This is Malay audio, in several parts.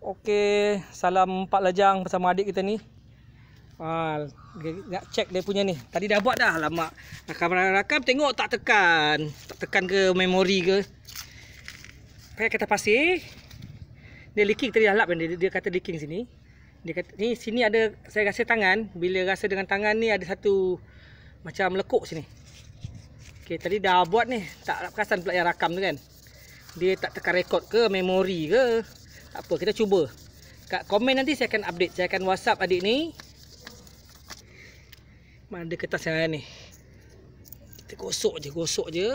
Okey, salam empat lajang bersama adik kita ni. Ha, nak check dia punya ni. Tadi dah buat dah lama. Rakam-rakam tengok tak tekan. Tak tekan ke memori ke. Pakai kata pasir. Dia leaking tadi dah kan? dia, dia kata leaking sini. Dia kata ni sini ada saya rasa tangan. Bila rasa dengan tangan ni ada satu macam lekuk sini. Okey, tadi dah buat ni. Tak perasan pula yang rakam tu kan. Dia tak tekan rekod ke memori ke. Tak apa, kita cuba. Kat komen nanti saya akan update. Saya akan WhatsApp adik ni. Mana ada kertas yang lain ni. Kita gosok je, gosok je.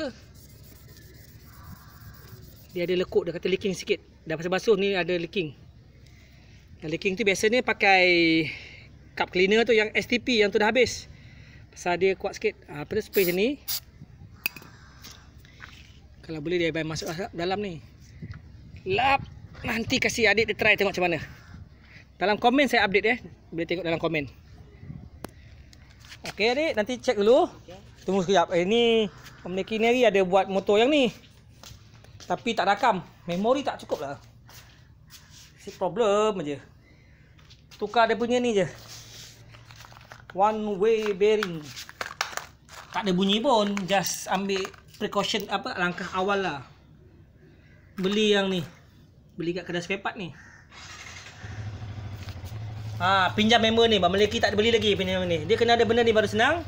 Dia ada lekuk, dia kata leaking sikit. Dah pasal basuh ni ada leaking. Dan leaking tu biasanya pakai cup cleaner tu yang STP yang tu dah habis. Pasal dia kuat sikit. Ah, apa tu space ni. Kalau boleh dia baik masuk dalam ni. Lap nanti kasih adik dia try tengok macam mana. Dalam komen saya update eh. Boleh tengok dalam komen. Okey adik, nanti check dulu. Okay. Tunggu sekejap. Eh ni Om Neki ni ada buat motor yang ni. Tapi tak rakam. Memori tak cukup lah. Si problem aje. Tukar dia punya ni je. One way bearing. Tak ada bunyi pun. Just ambil precaution apa langkah awal lah. Beli yang ni beli kat kedai spare ni. Ha, pinjam member ni, Bang tak ada beli lagi pinjam ni. Dia kena ada benda ni baru senang.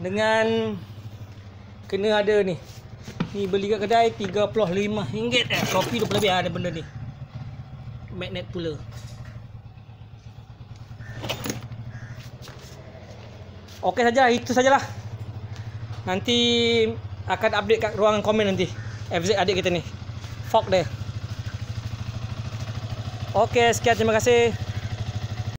Dengan kena ada ni. Ni beli kat kedai RM35 eh. Kopi tu lebih ada benda ni. Magnet pula. Okey saja, itu sajalah. Nanti akan update kat ruangan komen nanti. FZ adik kita ni fog deh. Oke, sekian terima kasih.